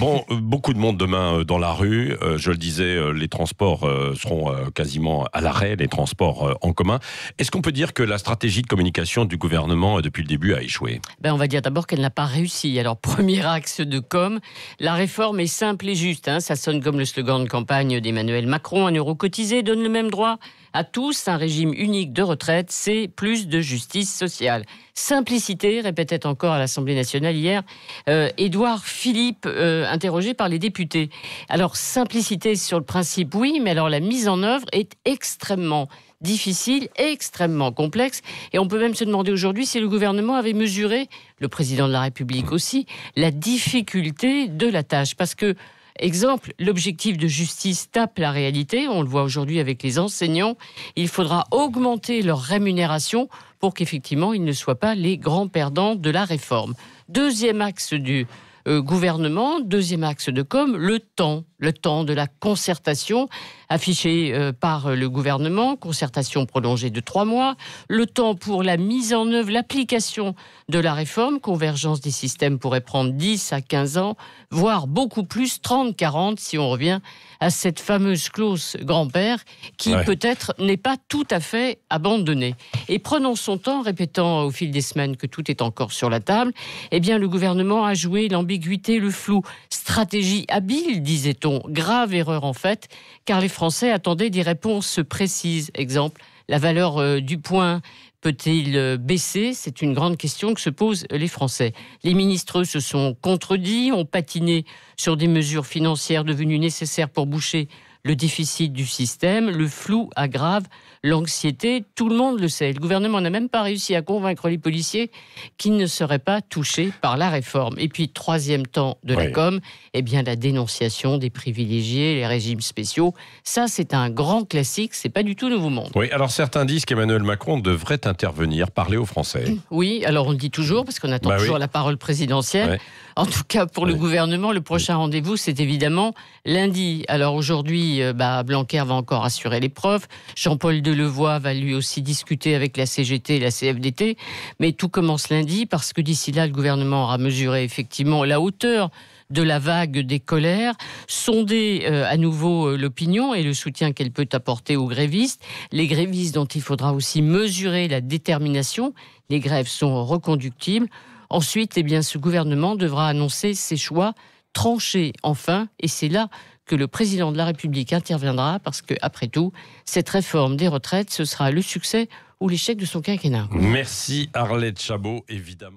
Bon, euh, beaucoup de monde demain euh, dans la rue. Euh, je le disais, les transports seront quasiment à l'arrêt, les transports en commun. Est-ce qu'on peut dire que la stratégie de communication du gouvernement depuis le début a échoué ben, On va dire d'abord qu'elle n'a pas réussi. Alors, premier axe de com, la réforme est simple et juste. Hein. Ça sonne comme le slogan de campagne d'Emmanuel Macron. Un euro cotisé donne le même droit à tous un régime unique de retraite, c'est plus de justice sociale. Simplicité, répétait encore à l'Assemblée nationale hier euh, Édouard Philippe, euh, interrogé par les députés. Alors, simplicité sur le principe, oui, mais alors la mise en œuvre est extrêmement difficile, extrêmement complexe. Et on peut même se demander aujourd'hui si le gouvernement avait mesuré, le président de la République aussi, la difficulté de la tâche. Parce que Exemple, l'objectif de justice tape la réalité, on le voit aujourd'hui avec les enseignants, il faudra augmenter leur rémunération pour qu'effectivement ils ne soient pas les grands perdants de la réforme. Deuxième axe du euh, gouvernement, deuxième axe de com, le temps le temps de la concertation affichée euh, par euh, le gouvernement, concertation prolongée de trois mois, le temps pour la mise en œuvre, l'application de la réforme, convergence des systèmes pourrait prendre 10 à 15 ans, voire beaucoup plus, 30, 40, si on revient à cette fameuse clause grand-père qui peut-être n'est pas tout à fait abandonnée. Et prenons son temps, répétant au fil des semaines que tout est encore sur la table, eh bien le gouvernement a joué l'ambiguïté, le flou, stratégie habile, disait-on grave erreur en fait, car les Français attendaient des réponses précises. Exemple, la valeur euh, du point peut-il euh, baisser C'est une grande question que se posent les Français. Les ministres se sont contredits, ont patiné sur des mesures financières devenues nécessaires pour boucher le déficit du système, le flou aggrave l'anxiété, tout le monde le sait. Le gouvernement n'a même pas réussi à convaincre les policiers qu'ils ne seraient pas touchés par la réforme. Et puis, troisième temps de la com, eh bien, la dénonciation des privilégiés, les régimes spéciaux. Ça, c'est un grand classique, c'est pas du tout nouveau monde certains disent qu'Emmanuel Macron devrait intervenir, parler aux Français. Oui, alors on le dit toujours, parce qu'on attend bah toujours la parole présidentielle. En tout cas, pour le gouvernement, le prochain rendez-vous, c'est évidemment lundi. Alors aujourd'hui, euh, bah, Blanquer va encore assurer l'épreuve. Jean-Paul Delevoye va lui aussi discuter avec la CGT et la CFDT. Mais tout commence lundi, parce que d'ici là, le gouvernement aura mesuré effectivement la hauteur de la vague des colères, sonder euh, à nouveau euh, l'opinion et le soutien qu'elle peut apporter aux grévistes, les grévistes dont il faudra aussi mesurer la détermination. Les grèves sont reconductibles. Ensuite, eh bien, ce gouvernement devra annoncer ses choix trancher enfin, et c'est là que le président de la République interviendra, parce que, après tout, cette réforme des retraites, ce sera le succès ou l'échec de son quinquennat. Merci Arlette Chabot, évidemment.